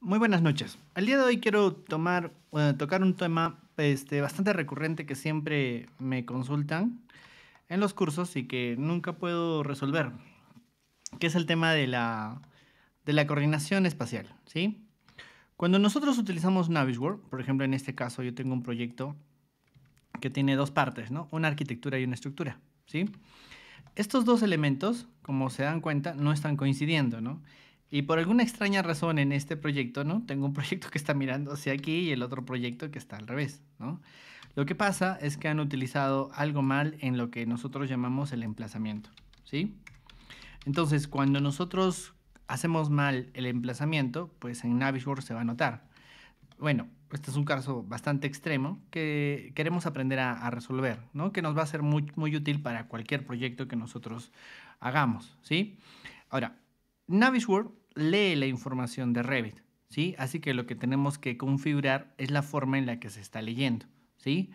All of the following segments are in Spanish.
Muy buenas noches. Al día de hoy quiero tomar, eh, tocar un tema este, bastante recurrente que siempre me consultan en los cursos y que nunca puedo resolver, que es el tema de la, de la coordinación espacial. ¿sí? Cuando nosotros utilizamos Navisworks, por ejemplo, en este caso yo tengo un proyecto que tiene dos partes, ¿no? una arquitectura y una estructura. ¿sí? Estos dos elementos, como se dan cuenta, no están coincidiendo. ¿no? Y por alguna extraña razón en este proyecto, ¿no? Tengo un proyecto que está mirando hacia aquí y el otro proyecto que está al revés, ¿no? Lo que pasa es que han utilizado algo mal en lo que nosotros llamamos el emplazamiento, ¿sí? Entonces, cuando nosotros hacemos mal el emplazamiento, pues en Navisworks se va a notar. Bueno, este es un caso bastante extremo que queremos aprender a, resolver, ¿no? Que nos va a ser muy, muy útil para cualquier proyecto que nosotros hagamos, ¿sí? Ahora, Navisworks lee la información de Revit, ¿sí? Así que lo que tenemos que configurar es la forma en la que se está leyendo, ¿sí?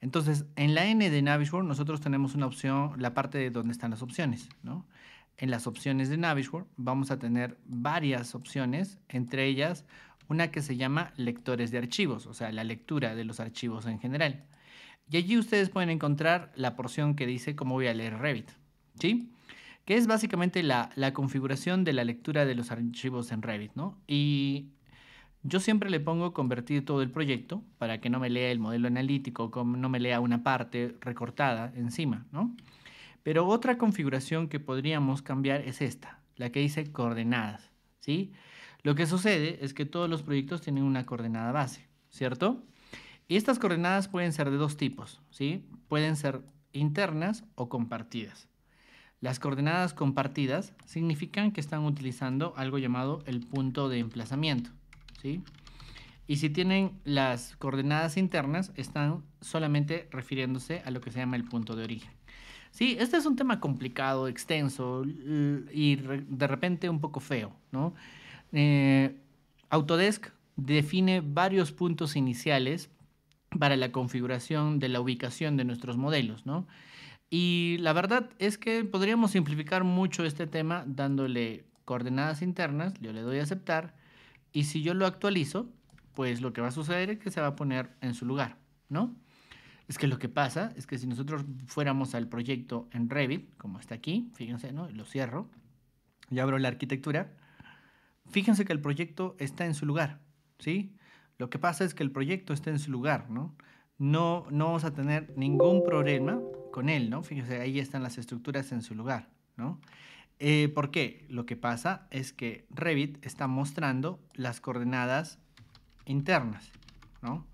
Entonces, en la N de Navisworks nosotros tenemos una opción, la parte de donde están las opciones, ¿no? En las opciones de Navisworks vamos a tener varias opciones, entre ellas una que se llama lectores de archivos, o sea, la lectura de los archivos en general. Y allí ustedes pueden encontrar la porción que dice cómo voy a leer Revit, ¿sí? que es básicamente la, configuración de la lectura de los archivos en Revit, ¿no? Y yo siempre le pongo convertir todo el proyecto para que no me lea el modelo analítico, no me lea una parte recortada encima, ¿no? Pero otra configuración que podríamos cambiar es esta, la que dice coordenadas, ¿sí? Lo que sucede es que todos los proyectos tienen una coordenada base, ¿cierto? Y estas coordenadas pueden ser de dos tipos, ¿sí? Pueden ser internas o compartidas. Las coordenadas compartidas significan que están utilizando algo llamado el punto de emplazamiento. ¿sí? Y si tienen las coordenadas internas, están solamente refiriéndose a lo que se llama el punto de origen. Sí, este es un tema complicado, extenso y de repente un poco feo. ¿no? Eh, Autodesk define varios puntos iniciales para la configuración de la ubicación de nuestros modelos. ¿no? Y la verdad es que podríamos simplificar mucho este tema dándole coordenadas internas, yo le doy a aceptar, y si yo lo actualizo, pues lo que va a suceder es que se va a poner en su lugar, ¿no? Es que lo que pasa es que si nosotros fuéramos al proyecto en Revit, como está aquí, fíjense, ¿no? Lo cierro, y abro la arquitectura, fíjense que el proyecto está en su lugar, ¿sí? Lo que pasa es que el proyecto está en su lugar, ¿no? No, no vamos a tener ningún problema con él, ¿no? Fíjense, ahí están las estructuras en su lugar, ¿no? Eh, ¿Por qué? Lo que pasa es que Revit está mostrando las coordenadas internas, ¿no?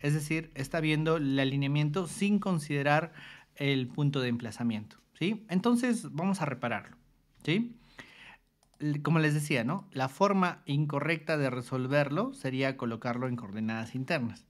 Es decir, está viendo el alineamiento sin considerar el punto de emplazamiento, ¿sí? Entonces, vamos a repararlo, ¿sí? Como les decía, ¿no? La forma incorrecta de resolverlo sería colocarlo en coordenadas internas.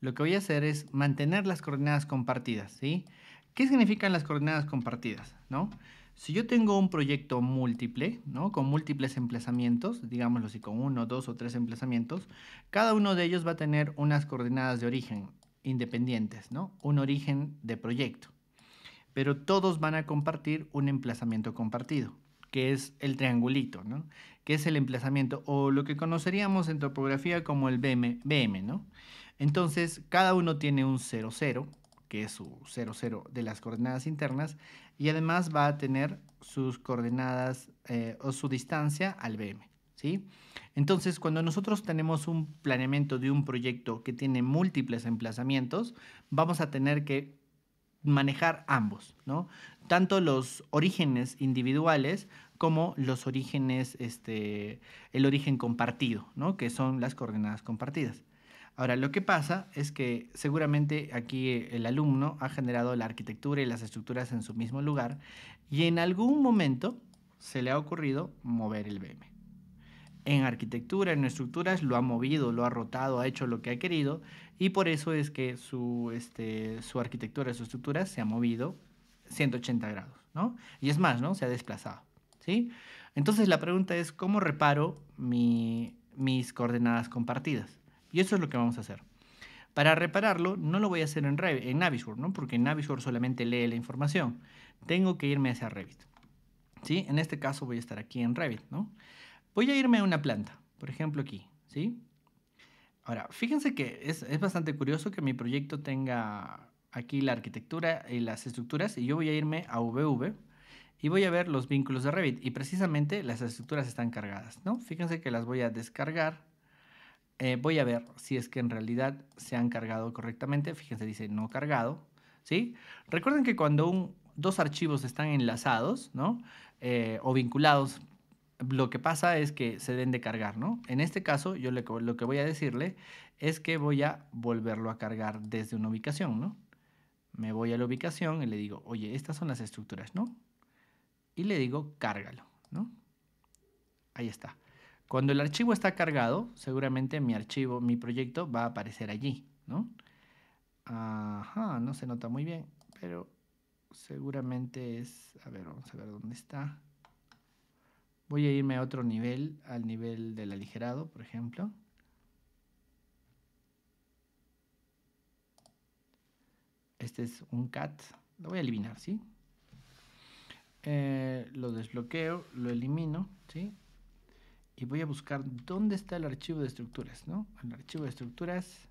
Lo que voy a hacer es mantener las coordenadas compartidas, ¿sí? sí ¿Qué significan las coordenadas compartidas? ¿no? Si yo tengo un proyecto múltiple, ¿no? con múltiples emplazamientos, digámoslo así, con uno, dos o tres emplazamientos, cada uno de ellos va a tener unas coordenadas de origen independientes, ¿no? un origen de proyecto. Pero todos van a compartir un emplazamiento compartido, que es el triangulito, que es el emplazamiento o lo que conoceríamos en topografía como el BM. ¿no? Entonces, cada uno tiene un 0, 0, que es su 00 de las coordenadas internas, y además va a tener sus coordenadas eh, o su distancia al BM. ¿sí? Entonces, cuando nosotros tenemos un planeamiento de un proyecto que tiene múltiples emplazamientos, vamos a tener que manejar ambos, ¿no? Tanto los orígenes individuales como los orígenes, este, el origen compartido, ¿no? Que son las coordenadas compartidas. Ahora, lo que pasa es que seguramente aquí eh, el alumno ha generado la arquitectura y las estructuras en su mismo lugar y en algún momento se le ha ocurrido mover el BM. En arquitectura, en estructuras, lo ha movido, lo ha rotado, ha hecho lo que ha querido y por eso es que su, este, su arquitectura, su estructura se ha movido 180 grados, ¿no? Y es más, ¿no? Se ha desplazado, ¿sí? Entonces la pregunta es, ¿cómo reparo mis coordenadas compartidas? Y eso es lo que vamos a hacer. Para repararlo, no lo voy a hacer en, Revit, en ¿no? porque Navisworks solamente lee la información. Tengo que irme hacia Revit. ¿sí? En este caso voy a estar aquí en Revit. ¿no? Voy a irme a una planta, por ejemplo aquí. ¿sí? Ahora, fíjense que es, bastante curioso que mi proyecto tenga aquí la arquitectura y las estructuras y yo voy a irme a VV y voy a ver los vínculos de Revit y precisamente las estructuras están cargadas, ¿no? Fíjense que las voy a descargar eh, voy a ver si es que en realidad se han cargado correctamente. Fíjense, dice no cargado. ¿sí? Recuerden que cuando dos archivos están enlazados ¿no? Eh, o vinculados, lo que pasa es que se den de cargar. ¿no? En este caso, yo lo que voy a decirle es que voy a volverlo a cargar desde una ubicación. ¿no? Me voy a la ubicación y le digo, oye, estas son las estructuras, ¿no? Y le digo, cárgalo, ¿no? Ahí está. Cuando el archivo está cargado, seguramente mi archivo, mi proyecto va a aparecer allí, ¿no? Ajá, no se nota muy bien, pero seguramente es... A ver, vamos a ver dónde está. Voy a irme a otro nivel, al nivel del aligerado, por ejemplo. Este es un cat. Lo voy a eliminar, ¿sí? Eh, lo desbloqueo, lo elimino, ¿sí? y voy a buscar dónde está el archivo de estructuras, ¿no? El archivo de estructuras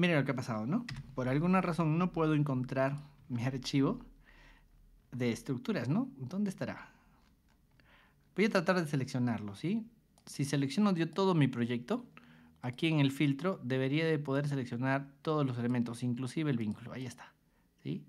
miren lo que ha pasado, ¿no? Por alguna razón no puedo encontrar mi archivo de estructuras, ¿no? ¿Dónde estará? Voy a tratar de seleccionarlo, ¿sí? Si selecciono yo todo mi proyecto, aquí en el filtro debería de poder seleccionar todos los elementos, inclusive el vínculo. Ahí está, ¿sí?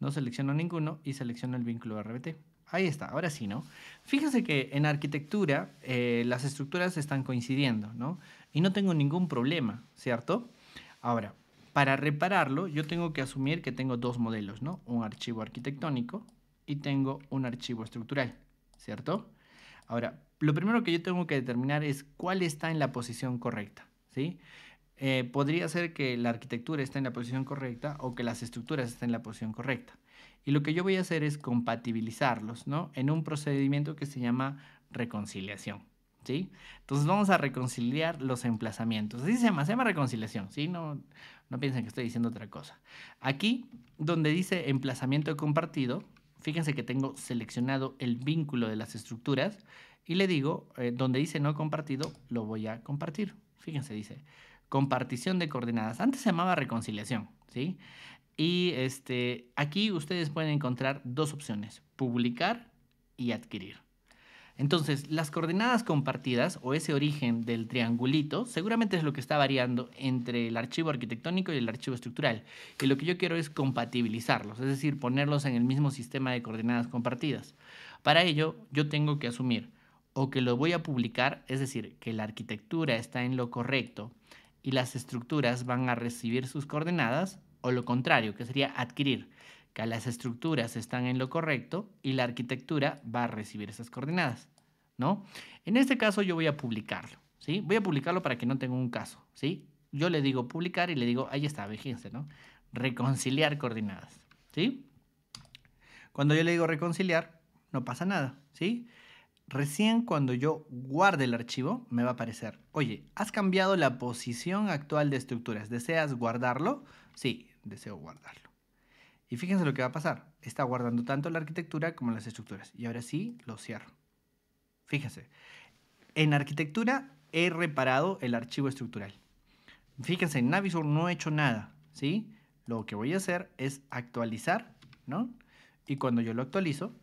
No selecciono ninguno y selecciono el vínculo RBT. Ahí está, ahora sí, ¿no? Fíjense que en arquitectura eh, las estructuras están coincidiendo, ¿no? Y no tengo ningún problema, ¿cierto? Ahora, para repararlo, yo tengo que asumir que tengo dos modelos, ¿no? Un archivo arquitectónico y tengo un archivo estructural, ¿cierto? Ahora, lo primero que yo tengo que determinar es cuál está en la posición correcta, ¿sí? Eh, podría ser que la arquitectura esté en la posición correcta o que las estructuras estén en la posición correcta. Y lo que yo voy a hacer es compatibilizarlos, ¿no? En un procedimiento que se llama reconciliación. Entonces vamos a reconciliar los emplazamientos. Así se llama, se llama reconciliación, No, no piensen que estoy diciendo otra cosa. Aquí, donde dice emplazamiento compartido, fíjense que tengo seleccionado el vínculo de las estructuras y le digo, eh, donde dice no compartido, lo voy a compartir. Fíjense, dice compartición de coordenadas. Antes se llamaba reconciliación, ¿sí? Y este, aquí ustedes pueden encontrar dos opciones, publicar y adquirir. Entonces, las coordenadas compartidas o ese origen del triangulito seguramente es lo que está variando entre el archivo arquitectónico y el archivo estructural. Y lo que yo quiero es compatibilizarlos, es decir, ponerlos en el mismo sistema de coordenadas compartidas. Para ello, yo tengo que asumir o que lo voy a publicar, es decir, que la arquitectura está en lo correcto y las estructuras van a recibir sus coordenadas, o lo contrario, que sería adquirir que las estructuras están en lo correcto y la arquitectura va a recibir esas coordenadas, ¿no? En este caso yo voy a publicarlo, ¿sí? Voy a publicarlo para que no tenga un caso, ¿sí? Yo le digo publicar y le digo, ahí está, fíjense, ¿no? Reconciliar coordenadas, ¿sí? Cuando yo le digo reconciliar, no pasa nada, ¿sí? Recién cuando yo guarde el archivo, me va a aparecer, oye, has cambiado la posición actual de estructuras, ¿deseas guardarlo? Sí, deseo guardarlo. Y fíjense lo que va a pasar. Está guardando tanto la arquitectura como las estructuras. Y ahora sí, lo cierro. Fíjense. En arquitectura he reparado el archivo estructural. Fíjense, en Navisur no he hecho nada, ¿sí? Lo que voy a hacer es actualizar, ¿no? Y cuando yo lo actualizo,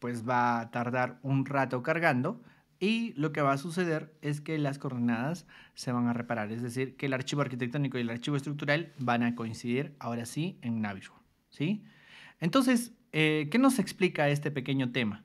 pues va a tardar un rato cargando, y lo que va a suceder es que las coordenadas se van a reparar, es decir, que el archivo arquitectónico y el archivo estructural van a coincidir ahora sí en Navisworks. ¿sí? Entonces, eh, ¿qué nos explica este pequeño tema?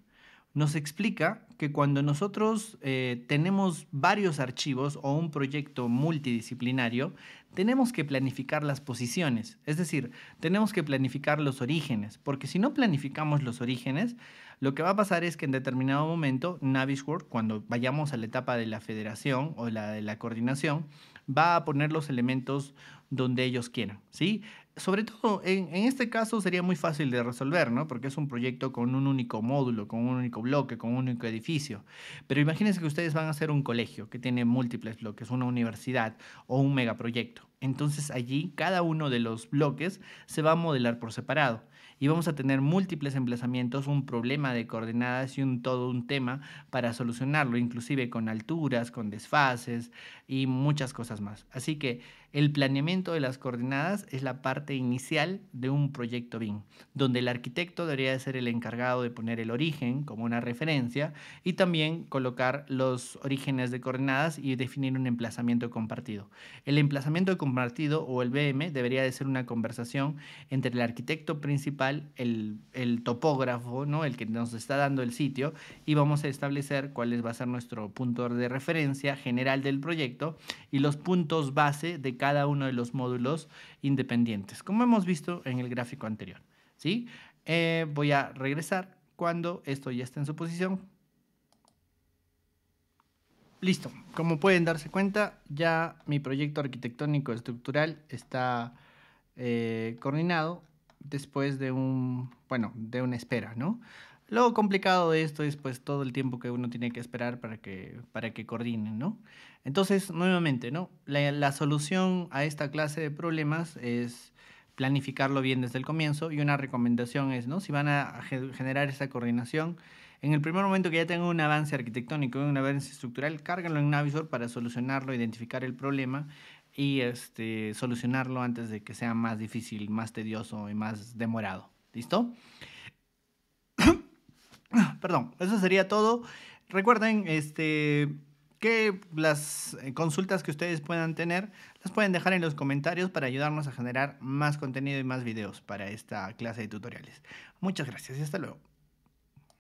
nos explica que cuando nosotros eh, tenemos varios archivos o un proyecto multidisciplinario, tenemos que planificar las posiciones, es decir, tenemos que planificar los orígenes, porque si no planificamos los orígenes, lo que va a pasar es que en determinado momento Naviswork, cuando vayamos a la etapa de la federación o la de la coordinación, va a poner los elementos donde ellos quieran, ¿sí? sobre todo, en, este caso sería muy fácil de resolver, ¿no? Porque es un proyecto con un único módulo, con un único bloque, con un único edificio. Pero imagínense que ustedes van a hacer un colegio que tiene múltiples bloques, una universidad o un megaproyecto. Entonces allí cada uno de los bloques se va a modelar por separado y vamos a tener múltiples emplazamientos, un problema de coordenadas y un todo un tema para solucionarlo, inclusive con alturas, con desfases y muchas cosas más. Así que el planeamiento de las coordenadas es la parte inicial de un proyecto BIM, donde el arquitecto debería ser el encargado de poner el origen como una referencia y también colocar los orígenes de coordenadas y definir un emplazamiento compartido. El emplazamiento compartido o el BM debería de ser una conversación entre el arquitecto principal, el, topógrafo, ¿no? el que nos está dando el sitio, y vamos a establecer cuál va a ser nuestro punto de referencia general del proyecto y los puntos base de cada uno de los módulos independientes, como hemos visto en el gráfico anterior. ¿sí? Eh, voy a regresar cuando esto ya está en su posición. Listo, como pueden darse cuenta, ya mi proyecto arquitectónico estructural está eh, coordinado después de un, bueno, de una espera, ¿no? Lo complicado de esto es pues todo el tiempo que uno tiene que esperar para que, para que coordinen, ¿no? Entonces, nuevamente, ¿no? La, solución a esta clase de problemas es planificarlo bien desde el comienzo y una recomendación es, ¿no? Si van a generar esa coordinación, en el primer momento que ya tengan un avance arquitectónico, un avance estructural, cárganlo en un Navisor para solucionarlo, identificar el problema y este, solucionarlo antes de que sea más difícil, más tedioso y más demorado. ¿Listo? Perdón, eso sería todo. Recuerden este, que las eh, consultas que ustedes puedan tener las pueden dejar en los comentarios para ayudarnos a generar más contenido y más videos para esta clase de tutoriales. Muchas gracias y hasta luego.